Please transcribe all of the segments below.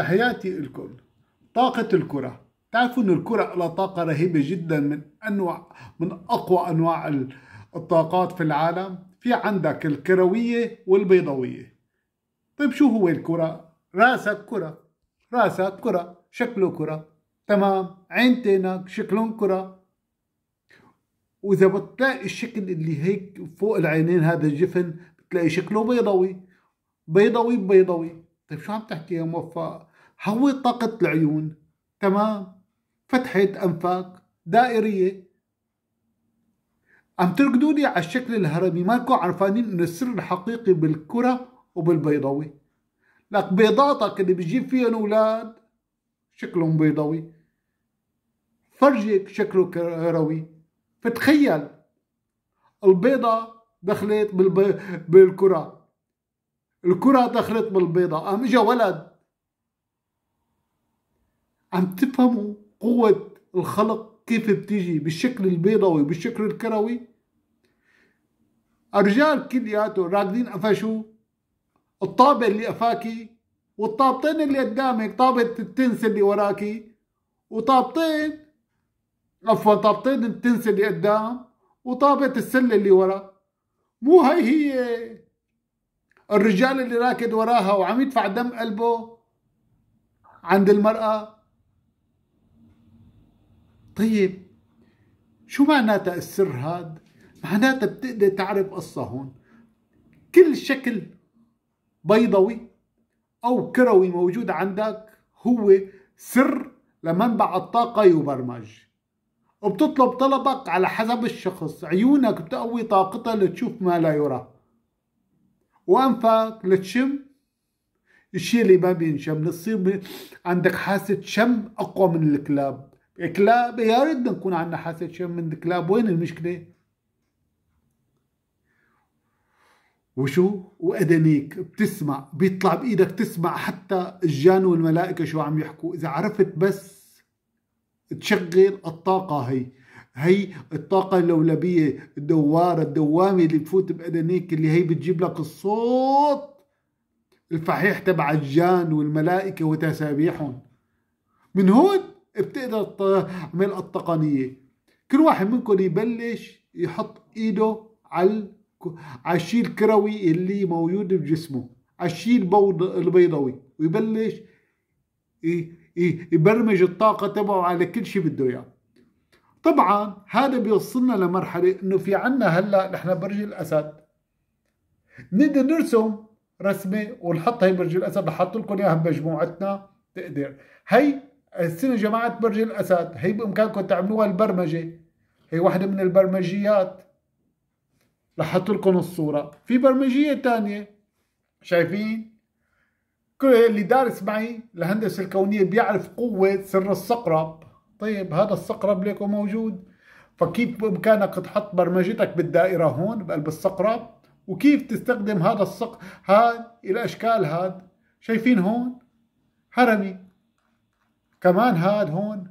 تحياتي الكل طاقة الكرة تعرفوا أن الكرة لها طاقة رهيبة جدا من أنواع من أقوى أنواع الطاقات في العالم في عندك الكروية والبيضوية طيب شو هو الكرة؟ راسك كرة راسك كرة شكله كرة تمام عينتينك شكلهم كرة وإذا بتلاقي الشكل اللي هيك فوق العينين هذا الجفن بتلاقي شكله بيضوي بيضوي بيضوي طيب شو عم تحكي يا موفق هو طاقة العيون تمام فتحة أنفك دائرية عم تركضوا لي على الشكل الهرمي مالكم عرفانين انه السر الحقيقي بالكرة وبالبيضوي لك بيضاتك اللي بجيب فيها الاولاد شكلهم بيضوي فرجك شكله كروي فتخيل البيضة دخلت بالكرة الكرة دخلت بالبيضة قام اجا ولد عم تفهموا قوة الخلق كيف بتيجي بالشكل البيضوي بالشكل الكروي الرجال كلياتهم راكدين قفشوا الطابة اللي قفاكي والطابتين اللي قدامك طابة التنس اللي وراكي وطابتين عفوا طابتين التنس اللي قدام وطابة السلة اللي ورا مو هي هي الرجال اللي راكد وراها وعم يدفع دم قلبه عند المرأة طيب شو معناتها السر هاد؟ معناتها بتقدر تعرف قصة هون كل شكل بيضوي أو كروي موجود عندك هو سر لمنبع الطاقة يبرمج وبتطلب طلبك على حسب الشخص عيونك بتقوي طاقتها لتشوف ما لا يرى وأنفك لتشم الشيء اللي ما بينشم لتصير عندك حاسة شم أقوى من الكلاب كلاب يا ريت نكون عندنا حاسة شم من الكلاب وين المشكلة وشو وأذنيك بتسمع بيطلع بإيدك تسمع حتى الجان والملائكة شو عم يحكوا إذا عرفت بس تشغل الطاقة هي هي الطاقة اللولبية الدوارة الدوامة اللي بتفوت بأذنيك اللي هي بتجيب لك الصوت الفحيح تبع الجان والملائكة وتسابيحهم من هون بتقدر تعمل التقنية كل واحد منكم يبلش يحط ايده على على الشيء الكروي اللي موجود بجسمه على الشيء البيضوي ويبلش يبرمج الطاقة تبعه على كل شيء بده اياه طبعا هذا بيوصلنا لمرحلة انه في عنا هلا نحن برج الاسد نقدر نرسم رسمة ونحط هي برج الاسد رح لكم اياها بمجموعتنا تقدر هي السنه جماعه برج الاسد هي بامكانكم تعملوها البرمجه هي واحده من البرمجيات رح احط لكم الصوره في برمجيه ثانيه شايفين كل اللي دارس معي الهندسه الكونيه بيعرف قوه سر الصقرب طيب هذا الصقرب ليكو موجود فكيف بامكانك تحط برمجتك بالدائره هون بقلب الصقرب وكيف تستخدم هذا الصق هاد الاشكال هاد شايفين هون هرمي كمان هاد هون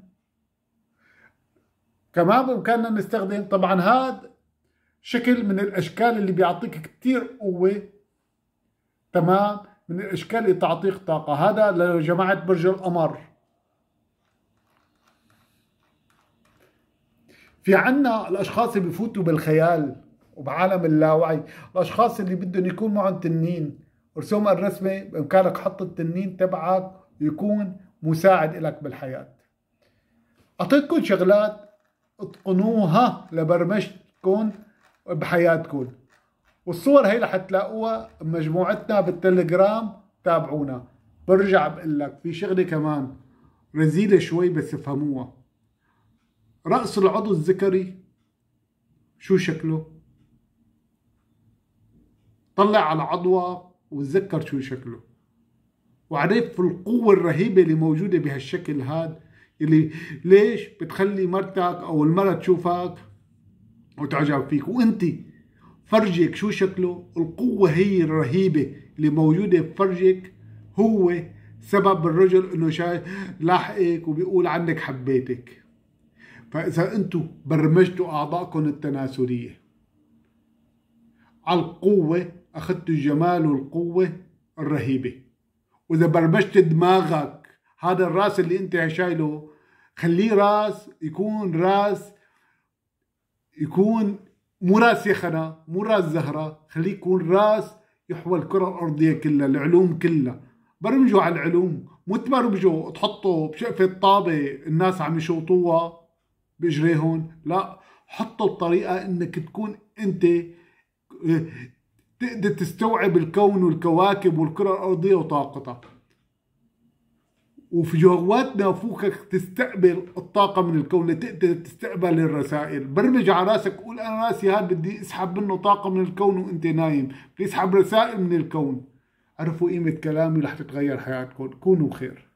كمان بامكاننا نستخدم طبعا هاد شكل من الاشكال اللي بيعطيك كثير قوه تمام من الاشكال اللي تعطيك طاقه هذا لجماعه برج القمر في عنا الاشخاص اللي بفوتوا بالخيال وبعالم اللاوعي الاشخاص اللي بدهم يكون معهم تنين رسوم الرسمه بامكانك حط التنين تبعك يكون مساعد لك بالحياة أعطيتكم شغلات اتقنوها لبرمجتكم بحياتكم والصور هي رح تلاقوها بمجموعتنا بالتليجرام تابعونا برجع بقول لك في شغله كمان رزيله شوي بس افهموها رأس العضو الذكري شو شكله؟ طلع على عضوة وتذكر شو شكله وعرفت القوة الرهيبة اللي موجودة بهالشكل هذا اللي ليش بتخلي مرتك او المرأة تشوفك وتعجب فيك وانت فرجك شو شكله القوة هي الرهيبة اللي موجودة بفرجك هو سبب الرجل انه شايف لاحقك وبيقول عنك حبيتك فاذا انتو برمجتوا اعضائكم التناسلية على القوة اخذتوا الجمال والقوة الرهيبة واذا برمجت دماغك هذا الراس اللي انت شايله خليه راس يكون راس يكون مو راس يخنا مو راس زهرة خليه يكون راس يحوى الكرة الأرضية كلها العلوم كلها برمجوا على العلوم مو تبرمجوا تحطوا بشقفة طابة الناس عم يشوطوها بإجريهم لا حطوا بطريقة إنك تكون أنت تقدر تستوعب الكون والكواكب والكرة الأرضية وطاقتها وفي جوات نافوخك تستقبل الطاقة من الكون لتقدر تستقبل الرسائل برمج على راسك قول أنا راسي هاد بدي أسحب منه طاقة من الكون وأنت نايم بدي أسحب رسائل من الكون عرفوا قيمة كلامي رح تتغير حياتكم كونوا خير